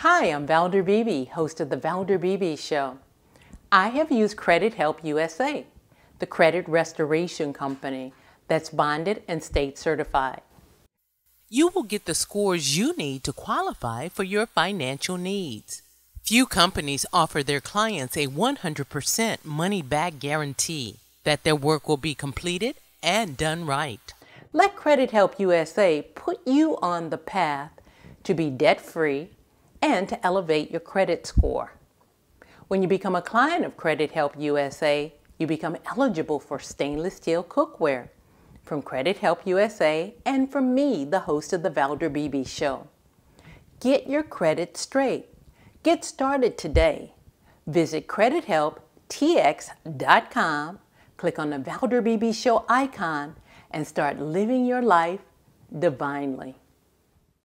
Hi, I'm Valder Beebe, host of The Valder Beebe Show. I have used Credit Help USA, the credit restoration company that's bonded and state certified. You will get the scores you need to qualify for your financial needs. Few companies offer their clients a 100% money back guarantee that their work will be completed and done right. Let Credit Help USA put you on the path to be debt free and to elevate your credit score. When you become a client of Credit Help USA, you become eligible for stainless steel cookware from Credit Help USA and from me, the host of the Valder BB Show. Get your credit straight. Get started today. Visit credithelptx.com, click on the Valder BB Show icon, and start living your life divinely.